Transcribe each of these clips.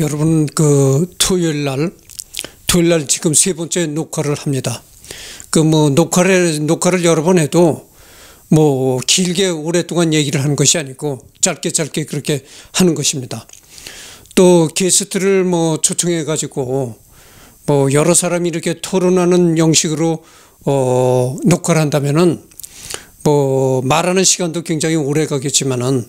여러분 그 토요일 날 토요일 날 지금 세 번째 녹화를 합니다. 그 뭐 녹화를 녹화를 여러 번 해도 뭐 길게 오랫동안 얘기를 하는 것이 아니고 짧게 짧게 그렇게 하는 것입니다. 또 게스트를 뭐 초청해 가지고 뭐 여러 사람이 이렇게 토론하는 형식으로 어 녹화를 한다면은 뭐 말하는 시간도 굉장히 오래 가겠지만은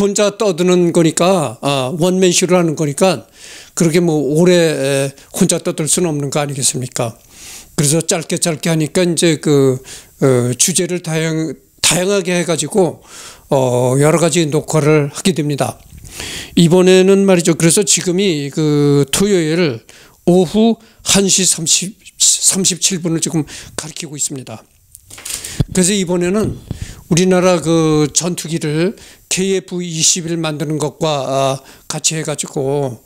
혼자 떠드는 거니까 아, 원맨쇼를 하는 거니까 그렇게 뭐 오래 혼자 떠들 수는 없는 거 아니겠습니까? 그래서 짧게 짧게 하니까 이제 그 어, 주제를 다양 다양하게 해가지고 어, 여러 가지 녹화를 하게 됩니다. 이번에는 말이죠. 그래서 지금이 그 토요일 오후 1시 30, 37분을 지금 가리키고 있습니다. 그래서 이번에는 우리나라 그 전투기를 KF-21 만드는 것과 아, 같이 해가지고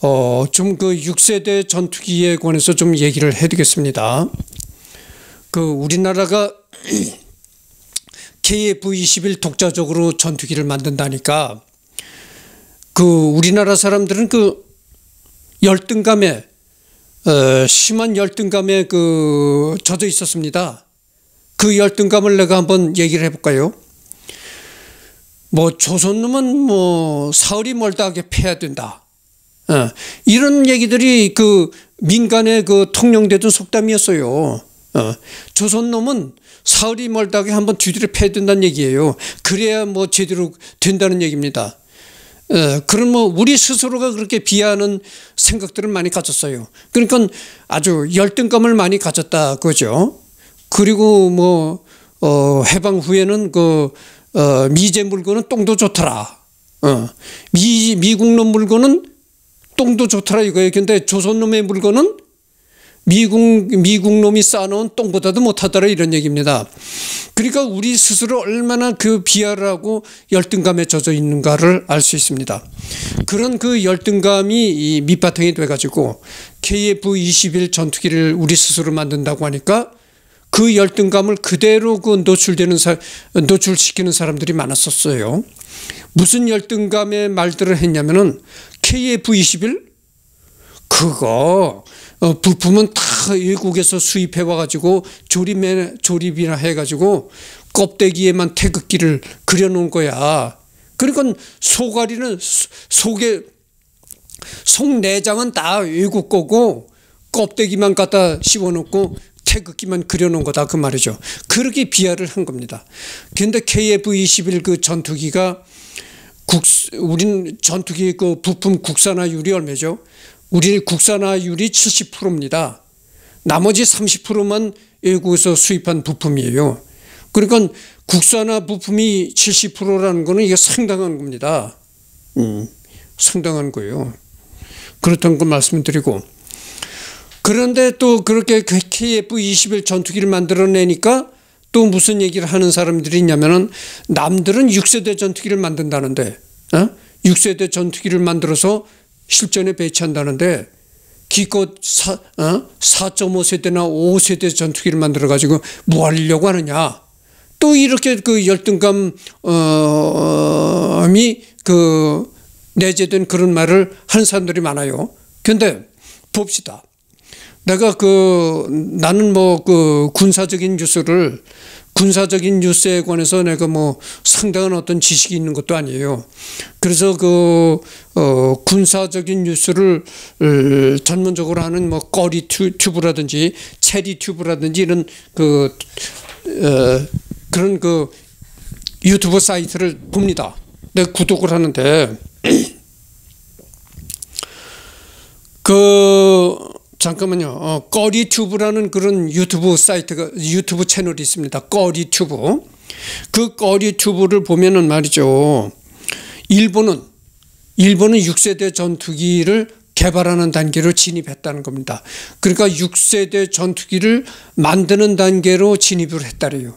어 좀 그 6세대 전투기에 관해서 좀 얘기를 해드리겠습니다. 그 우리나라가 KF-21 독자적으로 전투기를 만든다니까 그 우리나라 사람들은 그 열등감에 어, 심한 열등감에 그 젖어 있었습니다. 그 열등감을 내가 한번 얘기를 해볼까요? 뭐 조선놈은 뭐 사흘이 멀다 하게 패야 된다. 어, 이런 얘기들이 그 민간의 그 통용되던 속담이었어요. 어, 조선놈은 사흘이 멀다 하게 한번 뒤를 패야 된다는 얘기예요. 그래야 뭐 제대로 된다는 얘기입니다. 어, 그런 뭐 우리 스스로가 그렇게 비하하는 생각들을 많이 가졌어요. 그러니까 아주 열등감을 많이 가졌다 그죠. 그리고 뭐, 어, 해방 후에는 그, 어, 미제 물건은 똥도 좋더라. 어, 미, 미국놈 물건은 똥도 좋더라 이거예요. 근데 조선놈의 물건은 미국, 미국놈이 쌓아놓은 똥보다도 못하더라 이런 얘기입니다. 그러니까 우리 스스로 얼마나 그 비하라고 열등감에 젖어 있는가를 알 수 있습니다. 그런 그 열등감이 밑바탕이 돼가지고 KF-21 전투기를 우리 스스로 만든다고 하니까 그 열등감을 그대로 그 노출되는 사, 노출시키는 사람들이 많았었어요. 무슨 열등감의 말들을 했냐면은 KF21 그거 어, 부품은 다 외국에서 수입해 와가지고 조립에 조립이나 해가지고 껍데기에만 태극기를 그려놓은 거야. 그러니까 소가리는 속에 속 내장은 다 외국 거고 껍데기만 갖다 씌워놓고 태극기만 그려놓은 거다 그 말이죠. 그렇게 비하를 한 겁니다. 근데 KF-21 그 전투기가 국 우린 전투기 그 부품 국산화율이 얼마죠? 우리 국산화율이 70%입니다. 나머지 30%만 외국에서 수입한 부품이에요. 그러니까 국산화 부품이 70%라는 거는 이게 상당한 겁니다. 음, 상당한 거예요. 그렇다는 걸 말씀드리고 그런데 또 그렇게 KF-21 전투기를 만들어내니까 또 무슨 얘기를 하는 사람들이 있냐면은 남들은 6세대 전투기를 만든다는데 어? 6세대 전투기를 만들어서 실전에 배치한다는데 기껏 사, 어? 4.5세대나 5세대 전투기를 만들어 가지고 뭐 하려고 하느냐 또 이렇게 그 열등감이 어, 그 내재된 그런 말을 하는 사람들이 많아요. 근데 봅시다. 내가 그 나는 뭐 그 군사적인 뉴스를 군사적인 뉴스에 관해서 내가 뭐 상당한 어떤 지식이 있는 것도 아니에요. 그래서 그, 어, 군사적인 뉴스를 어, 전문적으로 하는 뭐 꺼리 튜브라든지 체리 튜브라든지 이런 그, 어, 그런 그 유튜브 사이트를 봅니다. 내가 구독을 하는데 그 잠깐만요. 어, 꺼리튜브라는 그런 유튜브 사이트가 유튜브 채널이 있습니다. 꺼리튜브. 그 꺼리튜브를 보면은 말이죠. 일본은 일본은 6세대 전투기를 개발하는 단계로 진입했다는 겁니다. 그러니까 6세대 전투기를 만드는 단계로 진입을 했다래요.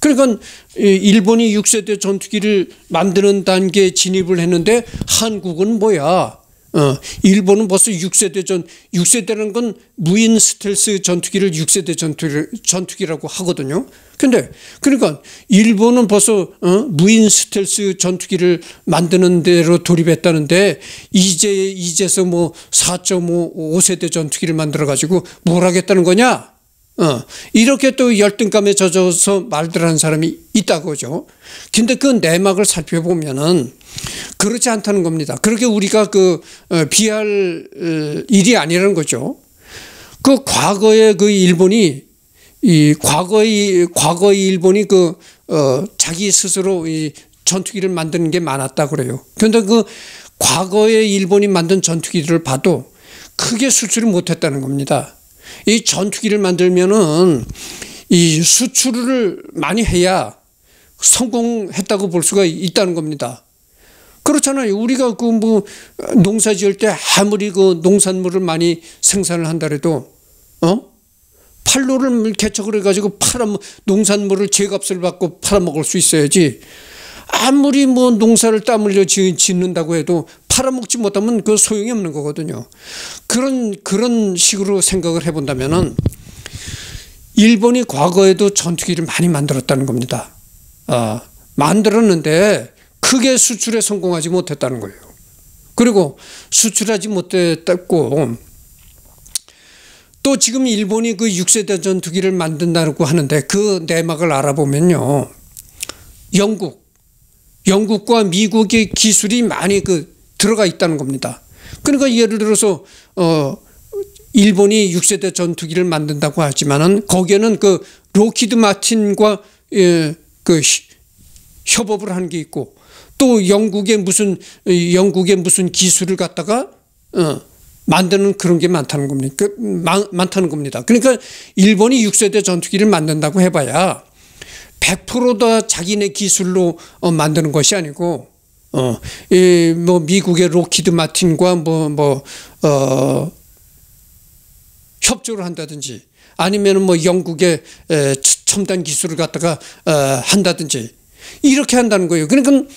그러니까 일본이 6세대 전투기를 만드는 단계에 진입을 했는데 한국은 뭐야? 어, 일본은 벌써 6세대 전, 6세대라는 건 무인 스텔스 전투기를 6세대 전투기, 전투기라고 하거든요. 근데, 그러니까, 일본은 벌써, 어, 무인 스텔스 전투기를 만드는 대로 돌입했다는데, 이제, 이제서 뭐 4.5, 5세대 전투기를 만들어가지고 뭘 하겠다는 거냐? 어, 이렇게 또 열등감에 젖어서 말들 하는 사람이 있다고죠. 근데 그 내막을 살펴보면은 그렇지 않다는 겁니다. 그렇게 우리가 그 어, 비할 어, 일이 아니라는 거죠. 그 과거에 그 일본이 이 과거의 과거의 일본이 그 어, 자기 스스로 이 전투기를 만드는 게 많았다 그래요. 그런데 그 과거의 일본이 만든 전투기들을 봐도 크게 수출을 못했다는 겁니다. 이 전투기를 만들면은 이 수출을 많이 해야 성공했다고 볼 수가 있다는 겁니다. 그렇잖아요. 우리가 그 뭐 농사 지을 때 아무리 그 농산물을 많이 생산을 한다래도 어? 팔로를 개척을 해가지고 팔아 농산물을 제값을 받고 팔아먹을 수 있어야지 아무리 뭐 농사를 땀 흘려 짓는다고 해도 팔아먹지 못하면 그 소용이 없는 거거든요. 그런 그런 식으로 생각을 해본다면은 일본이 과거에도 전투기를 많이 만들었다는 겁니다. 아, 만들었는데 크게 수출에 성공하지 못했다는 거예요. 그리고 수출하지 못했고 또 지금 일본이 그 6세대 전투기를 만든다고 하는데 그 내막을 알아보면요. 영국, 영국과 미국의 기술이 많이 그 들어가 있다는 겁니다. 그러니까 예를 들어서 어 일본이 6세대 전투기를 만든다고 하지만은 거기에는 그 로키드 마틴과 예, 그 협업을 한 게 있고 또 영국의 무슨 영국의 무슨 기술을 갖다가 어, 만드는 그런 게 많다는 겁니다. 그, 많, 많다는 겁니다. 그러니까 일본이 6세대 전투기를 만든다고 해봐야 100%다 자기네 기술로 어, 만드는 것이 아니고 어, 이, 뭐, 미국의 로키드 마틴과 뭐, 뭐, 어, 협조를 한다든지 아니면뭐 영국의 에, 첨단 기술을 갖다가 어, 한다든지 이렇게 한다는 거예요. 그러니까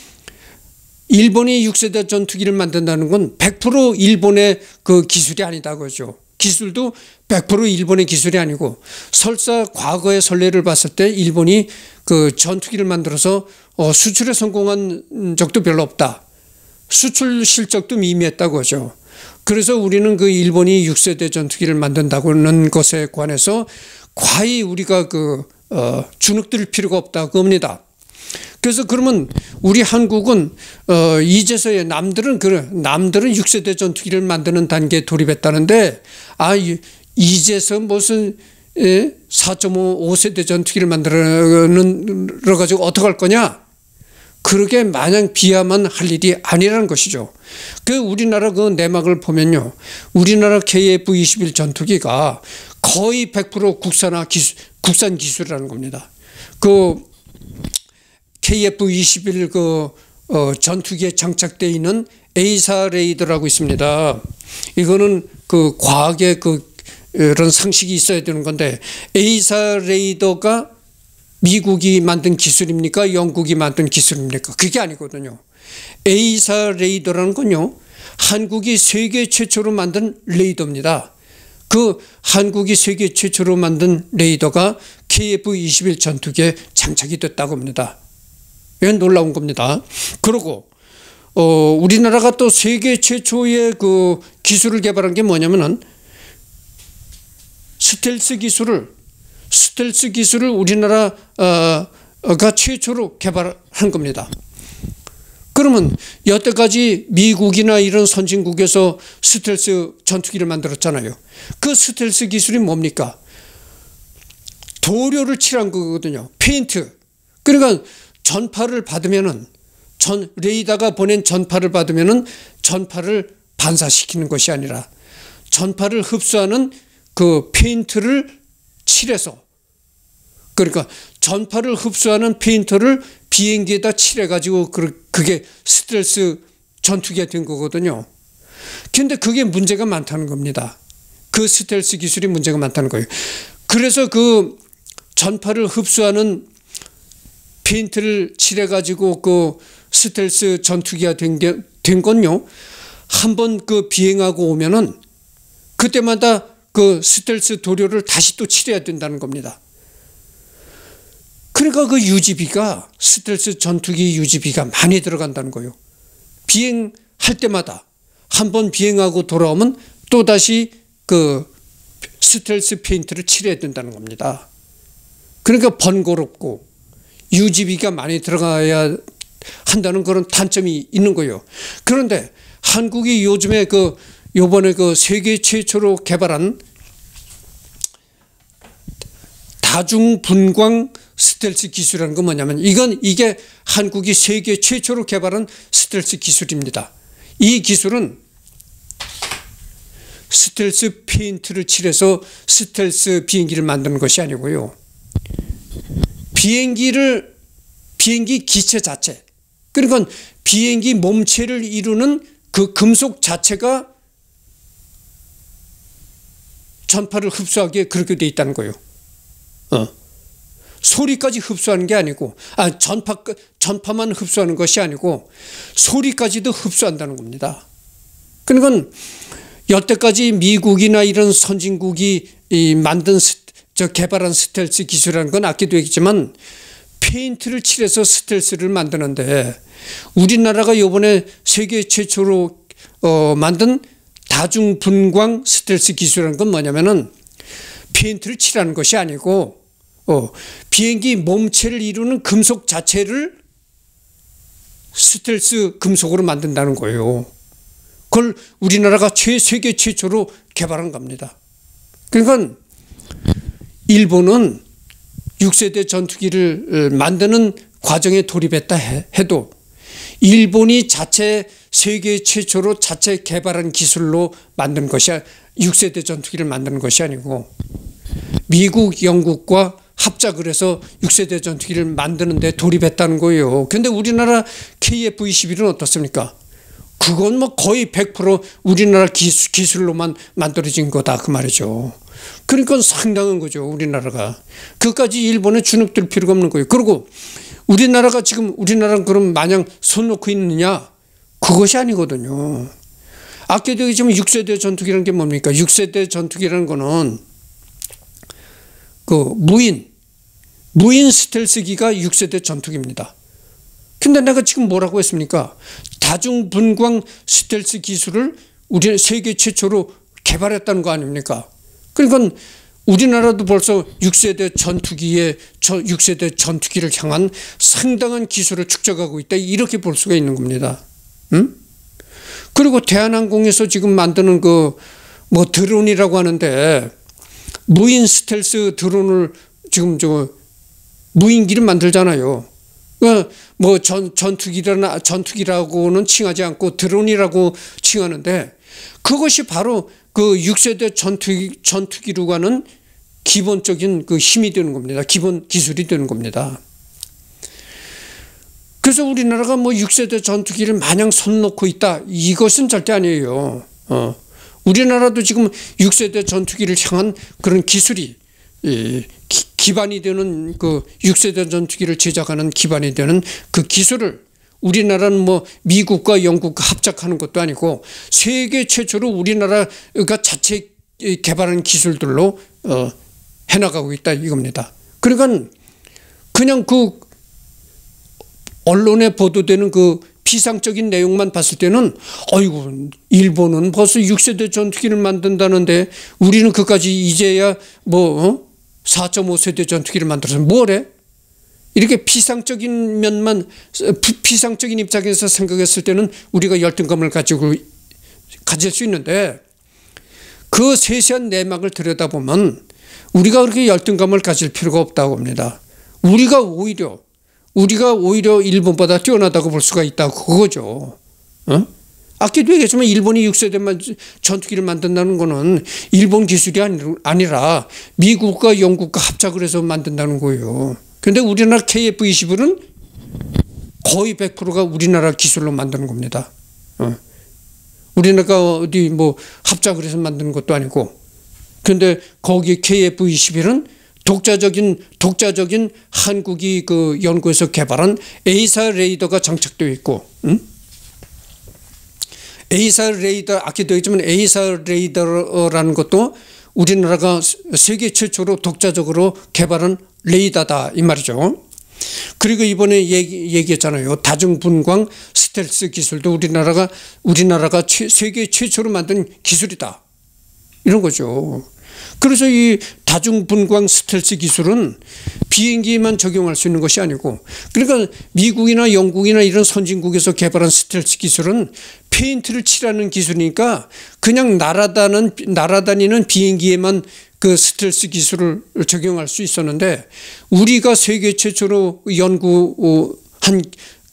일본이 6세대 전투기를 만든다는 건 100% 일본의 그 기술이 아니다그죠 기술도 100% 일본의 기술이 아니고 설사 과거의 선례를 봤을 때 일본이 그 전투기를 만들어서 어 수출에 성공한 적도 별로 없다. 수출 실적도 미미했다고 하죠. 그래서 우리는 그 일본이 6세대 전투기를 만든다고는 것에 관해서 과히 우리가 그 어, 주눅들 필요가 없다고 합니다. 그 그래서 그러면 우리 한국은 어 이제서야 남들은 그 남들은 6세대 전투기를 만드는 단계에 돌입했다는데 아 이제서 무슨 예? 4.5 5세대 전투기를 만들어 가지고 어떻게 할 거냐? 그렇게 마냥 비하만 할 일이 아니라는 것이죠. 그 우리나라 그 내막을 보면요. 우리나라 KF-21 전투기가 거의 100% 국산화 기술, 국산 기술이라는 겁니다. 그 KF-21 그 어, 전투기에 장착되어 있는 A사 레이더라고 있습니다. 이거는 그 과학의 그 이런 상식이 있어야 되는 건데 A사 레이더가 미국이 만든 기술입니까? 영국이 만든 기술입니까? 그게 아니거든요. A사 레이더라는 건요. 한국이 세계 최초로 만든 레이더입니다. 그 한국이 세계 최초로 만든 레이더가 KF-21 전투기에 장착이 됐다고 합니다. 예, 놀라운 겁니다. 그리고 어, 우리나라가 또 세계 최초의 그 기술을 개발한 게 뭐냐면은 스텔스 기술을 스텔스 기술을 우리나라가 어, 최초로 개발한 겁니다. 그러면 여태까지 미국이나 이런 선진국에서 스텔스 전투기를 만들었잖아요. 그 스텔스 기술이 뭡니까? 도료를 칠한 거거든요. 페인트. 그러니까 전파를 받으면은 전레이더가 보낸 전파를 받으면은 전파를 반사시키는 것이 아니라 전파를 흡수하는 그 페인트를 칠해서 그러니까 전파를 흡수하는 페인트를 비행기에다 칠해가지고 그게 스텔스 전투기가 된 거거든요. 근데 그게 문제가 많다는 겁니다. 그 스텔스 기술이 문제가 많다는 거예요. 그래서 그 전파를 흡수하는 페인트를 칠해가지고 그 스텔스 전투기가 된, 게, 된 건요. 한번 그 비행하고 오면은 그때마다 그 스텔스 도료를 다시 또 칠해야 된다는 겁니다. 그러니까 그 유지비가 스텔스 전투기 유지비가 많이 들어간다는 거예요. 비행할 때마다 한 번 비행하고 돌아오면 또 다시 그 스텔스 페인트를 칠해야 된다는 겁니다. 그러니까 번거롭고 유지비가 많이 들어가야 한다는 그런 단점이 있는 거예요. 그런데 한국이 요즘에 그 요번에 그 세계 최초로 개발한 다중 분광 스텔스 기술이라는 건 뭐냐면 이건 이게 한국이 세계 최초로 개발한 스텔스 기술입니다. 이 기술은 스텔스 페인트를 칠해서 스텔스 비행기를 만드는 것이 아니고요. 비행기를 비행기 기체 자체 그러니까 비행기 몸체를 이루는 그 금속 자체가 전파를 흡수하게 그렇게 돼 있다는 거예요. 어. 소리까지 흡수하는 게 아니고 아 전파 전파만 흡수하는 것이 아니고 소리까지도 흡수한다는 겁니다. 그러니까 여태까지 미국이나 이런 선진국이 만든 저 개발한 스텔스 기술이라는 건 아끼도 얘기지만 페인트를 칠해서 스텔스를 만드는데 우리나라가 요번에 세계 최초로 어 만든 다중 분광 스텔스 기술이라는 건 뭐냐면은 페인트를 칠하는 것이 아니고 어 비행기 몸체를 이루는 금속 자체를 스텔스 금속으로 만든다는 거예요. 그걸 우리나라가 최, 세계 최초로 개발한 겁니다. 그러니까 일본은 6세대 전투기를 어, 만드는 과정에 돌입했다 해도 일본이 자체 세계 최초로 자체 개발한 기술로 만든 것이 6세대 아, 전투기를 만드는 것이 아니고 미국, 영국과 합작을 해서 6세대 전투기를 만드는데 돌입했다는 거예요. 근데 우리나라 KF-21은 어떻습니까? 그건 뭐 거의 100% 우리나라 기술로만 만들어진 거다 그 말이죠. 그러니까 상당한 거죠. 우리나라가. 그까지 일본에 주눅들 필요가 없는 거예요. 그리고 우리나라가 지금 우리나라는 그럼 마냥 손 놓고 있느냐? 그것이 아니거든요. 아껴도 지금 6세대 전투기라는 게 뭡니까? 6세대 전투기라는 거는 그 무인, 무인 스텔스기가 6세대 전투기입니다. 근데 내가 지금 뭐라고 했습니까? 다중분광 스텔스 기술을 우리 세계 최초로 개발했다는 거 아닙니까? 그러니까 우리나라도 벌써 6세대 전투기에 6세대 전투기를 향한 상당한 기술을 축적하고 있다 이렇게 볼 수가 있는 겁니다. 음? 그리고 대한항공에서 지금 만드는 그 뭐 드론이라고 하는데 무인 스텔스 드론을 지금 저 무인기를 만들잖아요. 어, 뭐 전, 전투기라, 전투기라고는 칭하지 않고 드론이라고 칭하는데 그것이 바로 그 6세대 전투기, 전투기루가는 기본적인 그 힘이 되는 겁니다. 기본 기술이 되는 겁니다. 그래서 우리나라가 뭐 6세대 전투기를 마냥 손 놓고 있다. 이것은 절대 아니에요. 어. 우리나라도 지금 6세대 전투기를 향한 그런 기술이 예, 기, 기반이 되는 그 6세대 전투기를 제작하는 기반이 되는 그 기술을 우리나라는 뭐 미국과 영국과 합작하는 것도 아니고 세계 최초로 우리나라가 자체 개발한 기술들로 어, 해나가고 있다 이겁니다. 그러니까 그냥 그 언론에 보도되는 그 비상적인 내용만 봤을 때는 어이구 일본은 벌써 6세대 전투기를 만든다는데 우리는 그까지 이제야 뭐 4.5세대 어? 전투기를 만들어서 뭘 해? 이렇게 피상적인 면만 피상적인 입장에서 생각했을 때는 우리가 열등감을 가지고 가질 수 있는데 그 세세한 내막을 들여다보면 우리가 그렇게 열등감을 가질 필요가 없다고 합니다. 우리가 오히려 우리가 오히려 일본보다 뛰어나다고 볼 수가 있다 그거죠. 어? 아까도 얘기했지만 일본이 6세대만 전투기를 만든다는 거는 일본 기술이 아니라 미국과 영국과 합작을 해서 만든다는 거예요. 근데 우리나라 KF-21은 거의 100%가 우리나라 기술로 만드는 겁니다. 어. 우리나라가 어디 뭐 합작을 해서 만드는 것도 아니고. 근데 거기 KF-21은 독자적인 독자적인 한국이 그 연구에서 개발한 A사 레이더가 장착되어 있고 음? A사 레이더 아까도 했지만 A사 레이더라는 것도 우리나라가 세계 최초로 독자적으로 개발한 레이다다 이 말이죠. 그리고 이번에 얘기, 얘기했잖아요. 다중분광 스텔스 기술도 우리나라가 우리나라가 최, 세계 최초로 만든 기술이다. 이런 거죠. 그래서 이 다중분광 스텔스 기술은 비행기에만 적용할 수 있는 것이 아니고 그러니까 미국이나 영국이나 이런 선진국에서 개발한 스텔스 기술은 페인트를 칠하는 기술이니까 그냥 날아다는, 날아다니는 비행기에만 그 스텔스 기술을 적용할 수 있었는데 우리가 세계 최초로 연구 어, 한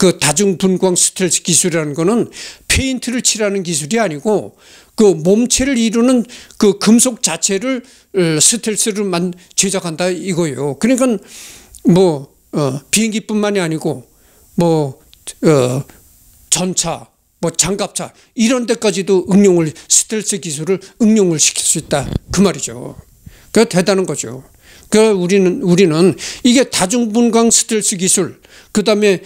그 다중분광 스텔스 기술이라는 거는 페인트를 칠하는 기술이 아니고 그 몸체를 이루는 그 금속 자체를 어, 스텔스로만 제작한다 이거예요. 그러니까 뭐 어, 비행기뿐만이 아니고 뭐 어, 전차 뭐 장갑차 이런 데까지도 응용을 스텔스 기술을 응용을 시킬 수 있다 그 말이죠. 그 대단한 거죠. 그 우리는 우리는 이게 다중분광 스텔스 기술, 그다음에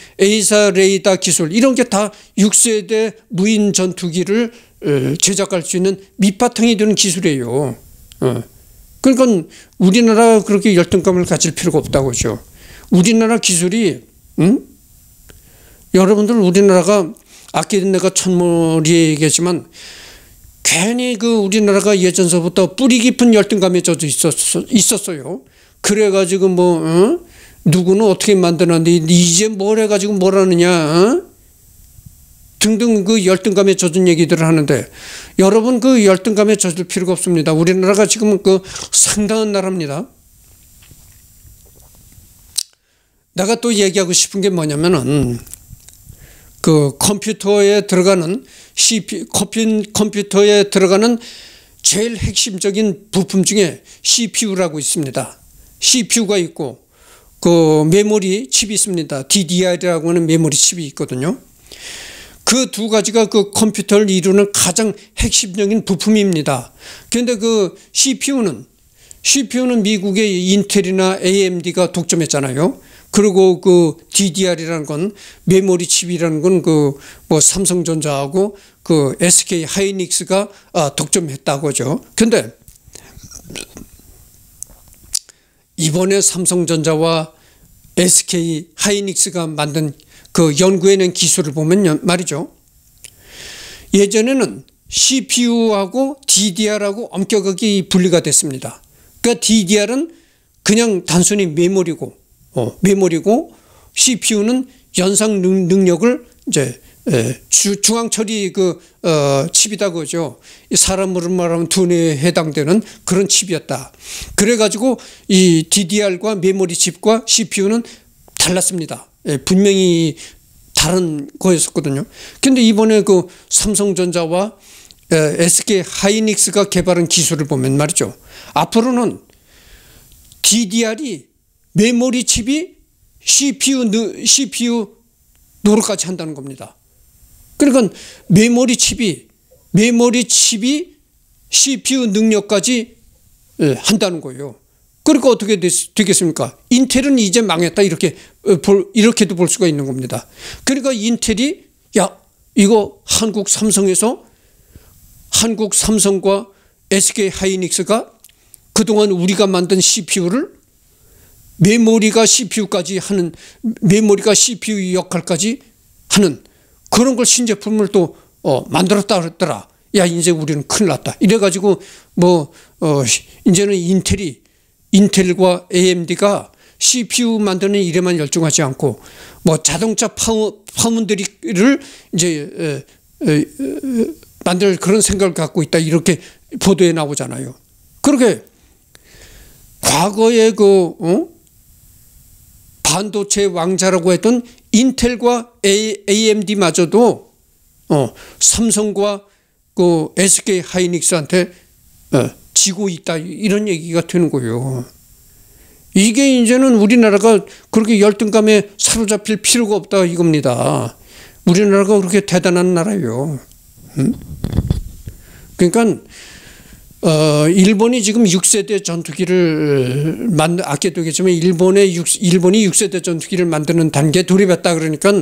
에이사 레이다 기술 이런 게 다 6세대 무인 전투기를 어, 제작할 수 있는 밑바탕이 되는 기술이에요. 어. 그러니까 우리나라 그렇게 열등감을 가질 필요가 없다고죠. 우리나라 기술이 응? 음? 여러분들 우리나라가 아까 내가 천머리에 얘지만 괜히 그 우리나라가 예전서부터 뿌리 깊은 열등감에 젖어 있었어요. 그래가지고 뭐 어? 누구는 어떻게 만들었는데 이제 뭘 해가지고 뭘 하느냐 어? 등등 그 열등감에 젖은 얘기들을 하는데 여러분 그 열등감에 젖을 필요가 없습니다. 우리나라가 지금 그 상당한 나라입니다. 내가 또 얘기하고 싶은 게 뭐냐면은 그 컴퓨터에 들어가는 CP, 컴퓨터에 들어가는 제일 핵심적인 부품 중에 CPU라고 있습니다. CPU가 있고 그 메모리 칩이 있습니다. DDR이라고 하는 메모리 칩이 있거든요. 그 두 가지가 그 컴퓨터를 이루는 가장 핵심적인 부품입니다. 그런데 그 CPU는 CPU는 미국의 인텔이나 AMD가 독점했잖아요. 그리고 그 DDR이라는 건 메모리 칩이라는 건 그 뭐 삼성전자하고 그 SK 하이닉스가 아, 독점했다고죠. 하 근데 이번에 삼성전자와 SK 하이닉스가 만든 그 연구해낸 기술을 보면 말이죠. 예전에는 CPU하고 DDR하고 엄격하게 분리가 됐습니다. 그러니까 DDR은 그냥 단순히 메모리고 어, 메모리고 CPU는 연상 능력을 이제 예, 주, 중앙철이 그, 어, 칩이다 그죠. 사람으로 말하면 두뇌에 해당되는 그런 칩이었다. 그래가지고 이 DDR과 메모리 칩과 CPU는 달랐습니다. 예, 분명히 다른 거였었거든요. 근데 이번에 그 삼성전자와 SK 하이닉스가 개발한 기술을 보면 말이죠. 앞으로는 DDR이 메모리 칩이 CPU, CPU 노릇까지 한다는 겁니다. 그러니까 메모리 칩이 메모리 칩이 CPU 능력까지 예, 한다는 거예요. 그러니까 어떻게 되겠습니까? 인텔은 이제 망했다 이렇게 어, 볼, 이렇게도 볼 수가 있는 겁니다. 그러니까 인텔이 야 이거 한국 삼성에서 한국 삼성과 SK 하이닉스가 그동안 우리가 만든 CPU를 메모리가 CPU까지 하는 메모리가 CPU 역할까지 하는 그런 걸 신제품을 또 어, 만들었다 그랬더라. 야, 이제 우리는 큰일 났다. 이래가지고, 뭐, 어, 이제는 인텔이, 인텔과 AMD가 CPU 만드는 일에만 열중하지 않고, 뭐, 자동차 파문들이를 이제, 에, 에, 에, 만들 그런 생각을 갖고 있다. 이렇게 보도에 나오잖아요. 그렇게, 과거에 그, 어? 반도체 왕자라고 했던 인텔과 AMD마저도 어, 삼성과 그 SK 하이닉스한테 어, 지고 있다 이런 얘기가 되는 거예요. 이게 이제는 우리나라가 그렇게 열등감에 사로잡힐 필요가 없다 이겁니다. 우리나라가 그렇게 대단한 나라예요. 음? 그러니까 어, 일본이 지금 6세대 전투기를 만, 아껴두겠지만 일본의 6, 일본이 6세대 전투기를 만드는 단계에 돌입했다 그러니까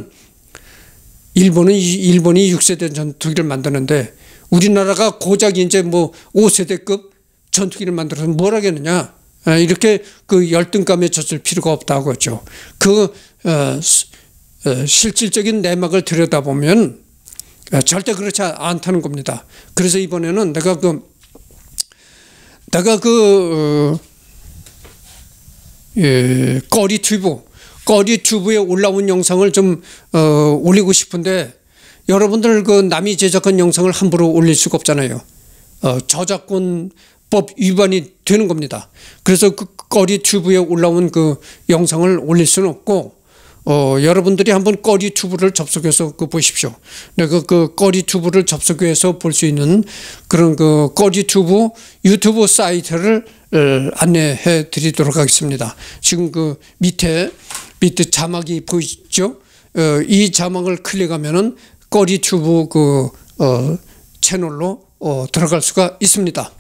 일본은, 일본이 6세대 전투기를 만드는데 우리나라가 고작 이제 뭐 5세대급 전투기를 만들어서 뭘 하겠느냐. 아, 이렇게 그 열등감에 젖을 필요가 없다고 했죠. 그, 어, 어 실질적인 내막을 들여다보면 아, 절대 그렇지 않다는 겁니다. 그래서 이번에는 내가 그 내가 그, 어, 예, 꺼리 튜브, 꺼리 튜브에 올라온 영상을 좀, 어, 올리고 싶은데, 여러분들 그 남이 제작한 영상을 함부로 올릴 수가 없잖아요. 어, 저작권법 위반이 되는 겁니다. 그래서 그 꺼리 튜브에 올라온 그 영상을 올릴 수는 없고, 어, 여러분들이 한번 꺼리 튜브를 접속해서 그 보십시오. 네, 그, 그 꺼리 튜브를 접속해서 볼 수 있는 그런 그 꺼리 튜브 유튜브 사이트를 안내해 드리도록 하겠습니다. 지금 그 밑에, 밑에 자막이 보이죠? 어, 이 자막을 클릭하면은 꺼리 튜브 그, 어, 채널로 어, 들어갈 수가 있습니다.